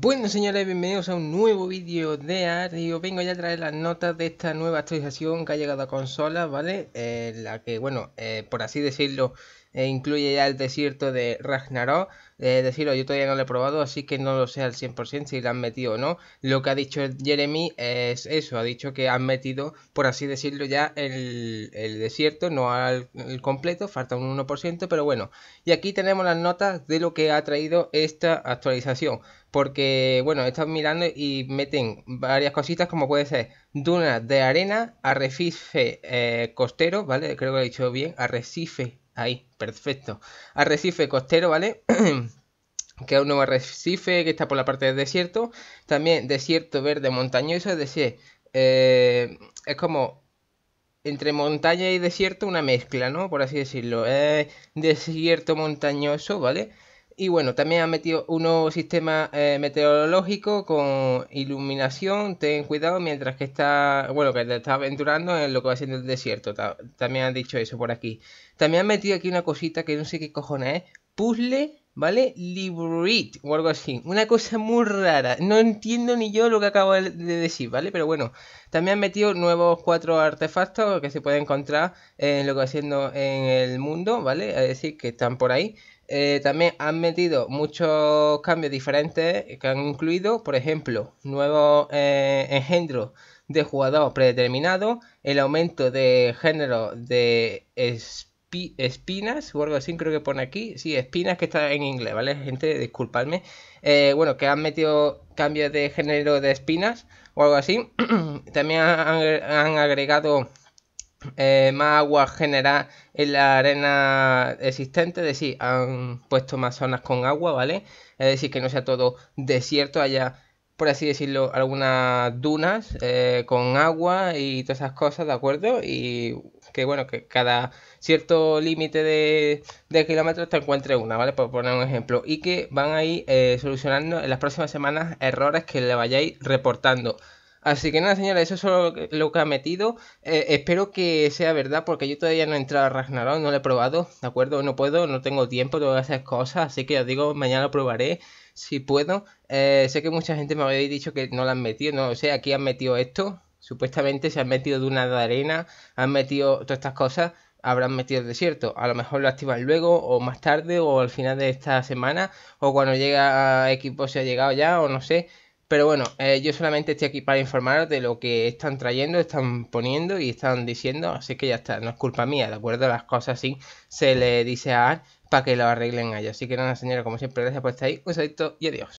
Bueno señores, bienvenidos a un nuevo vídeo de AR vengo ya a traer las notas de esta nueva actualización que ha llegado a consola, ¿vale? Eh, la que, bueno, eh, por así decirlo, e incluye ya el desierto de Ragnarok. Es decirlo, yo todavía no lo he probado, así que no lo sé al 100% si lo han metido o no. Lo que ha dicho Jeremy es eso, ha dicho que han metido, por así decirlo, ya el, desierto, no al completo, falta un 1%, pero bueno. Y aquí tenemos las notas de lo que ha traído esta actualización. Porque, bueno, están mirando y meten varias cositas como puede ser dunas de arena, arrecife eh, costero, ¿vale? Creo que lo he dicho bien, arrecife Ahí, perfecto. Arrecife costero, ¿vale? que es un nuevo arrecife que está por la parte del desierto. También desierto verde montañoso, es decir, eh, es como entre montaña y desierto una mezcla, ¿no? Por así decirlo. Es desierto montañoso, ¿vale? Y bueno, también han metido un nuevo sistema eh, meteorológico con iluminación. Ten cuidado mientras que está, bueno, que te aventurando en lo que va siendo el desierto. también han dicho eso por aquí. También han metido aquí una cosita que no sé qué cojones es. Puzzle, ¿vale? Librit o algo así. Una cosa muy rara. No entiendo ni yo lo que acabo de decir, ¿vale? Pero bueno, también han metido nuevos cuatro artefactos que se pueden encontrar en lo que va siendo en el mundo, ¿vale? Es decir, que están por ahí. Eh, también han metido muchos cambios diferentes que han incluido, por ejemplo, nuevos eh, engendro de jugador predeterminado, el aumento de género de espinas, o algo así creo que pone aquí, sí, espinas que está en inglés, ¿vale? Gente, disculpadme. Eh, bueno, que han metido cambios de género de espinas o algo así. también han agregado eh, más agua genera en la arena existente, es decir, han puesto más zonas con agua, ¿vale? Es decir, que no sea todo desierto, haya, por así decirlo, algunas dunas eh, con agua y todas esas cosas, ¿de acuerdo? Y que bueno, que cada cierto límite de, kilómetros te encuentre una, ¿vale? Por poner un ejemplo. Y que van a ir eh, solucionando en las próximas semanas errores que le vayáis reportando. Así que nada, señores, eso es lo que ha metido. Eh, espero que sea verdad, porque yo todavía no he entrado a Ragnarok, no lo he probado, ¿de acuerdo? No puedo, no tengo tiempo, tengo esas hacer cosas, así que os digo, mañana lo probaré si puedo. Eh, sé que mucha gente me había dicho que no lo han metido, no o sé, aquí han metido esto. Supuestamente se han metido dunas de arena, han metido todas estas cosas, habrán metido el desierto. A lo mejor lo activan luego, o más tarde, o al final de esta semana, o cuando llega a equipo se ha llegado ya, o no sé. Pero bueno, eh, yo solamente estoy aquí para informaros de lo que están trayendo, están poniendo y están diciendo, así que ya está, no es culpa mía, ¿de acuerdo? Las cosas así se le dice a para que lo arreglen a ellos. Así que nada, señora, como siempre, gracias por estar ahí, un saludito y adiós.